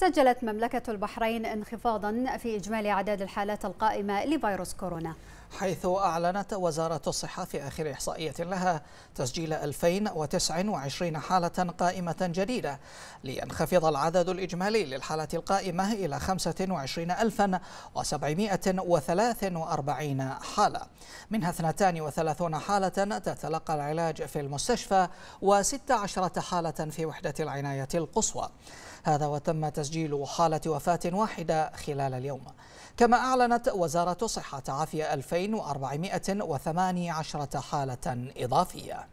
سجلت مملكة البحرين انخفاضا في إجمالي أعداد الحالات القائمة لفيروس كورونا حيث أعلنت وزارة الصحة في آخر إحصائية لها تسجيل 2029 حالة قائمة جديدة لينخفض العدد الإجمالي للحالة القائمة إلى 25743 حالة منها 32 حالة تتلقى العلاج في المستشفى و16 حالة في وحدة العناية القصوى هذا وتم تسجيل حالة وفاة واحدة خلال اليوم كما أعلنت وزارة الصحة تعافي 2418 حالة إضافية